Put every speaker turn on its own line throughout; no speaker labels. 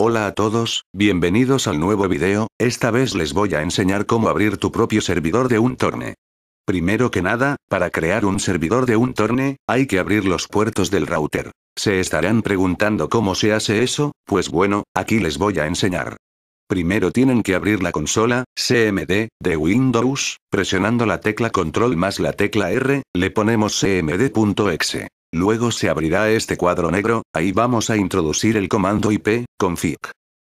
Hola a todos, bienvenidos al nuevo video, esta vez les voy a enseñar cómo abrir tu propio servidor de un torne. Primero que nada, para crear un servidor de un torne, hay que abrir los puertos del router. Se estarán preguntando cómo se hace eso, pues bueno, aquí les voy a enseñar. Primero tienen que abrir la consola, CMD, de Windows, presionando la tecla control más la tecla R, le ponemos cmd.exe. Luego se abrirá este cuadro negro, ahí vamos a introducir el comando IP, config.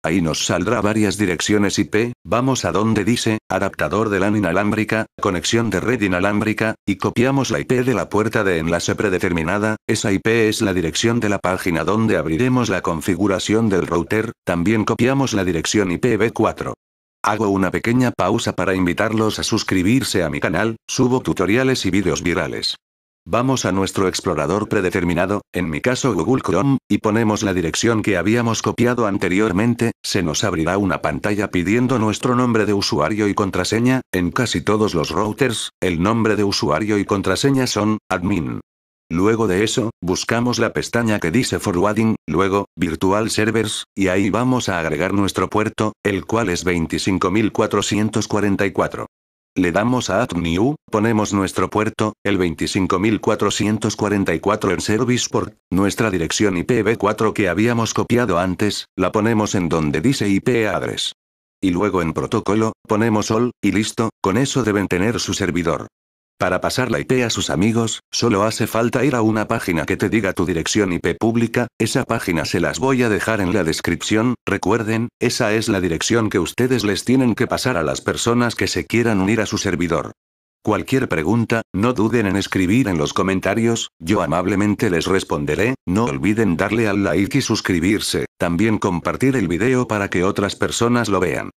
Ahí nos saldrá varias direcciones IP, vamos a donde dice, adaptador de LAN inalámbrica, conexión de red inalámbrica, y copiamos la IP de la puerta de enlace predeterminada, esa IP es la dirección de la página donde abriremos la configuración del router, también copiamos la dirección IPv4. Hago una pequeña pausa para invitarlos a suscribirse a mi canal, subo tutoriales y vídeos virales. Vamos a nuestro explorador predeterminado, en mi caso Google Chrome, y ponemos la dirección que habíamos copiado anteriormente, se nos abrirá una pantalla pidiendo nuestro nombre de usuario y contraseña, en casi todos los routers, el nombre de usuario y contraseña son, admin. Luego de eso, buscamos la pestaña que dice Forwarding, luego, Virtual Servers, y ahí vamos a agregar nuestro puerto, el cual es 25444. Le damos a New, ponemos nuestro puerto, el 25444 en Serviceport, nuestra dirección IPv4 que habíamos copiado antes, la ponemos en donde dice IP address. Y luego en protocolo, ponemos all, y listo, con eso deben tener su servidor. Para pasar la IP a sus amigos, solo hace falta ir a una página que te diga tu dirección IP pública, esa página se las voy a dejar en la descripción, recuerden, esa es la dirección que ustedes les tienen que pasar a las personas que se quieran unir a su servidor. Cualquier pregunta, no duden en escribir en los comentarios, yo amablemente les responderé, no olviden darle al like y suscribirse, también compartir el video para que otras personas lo vean.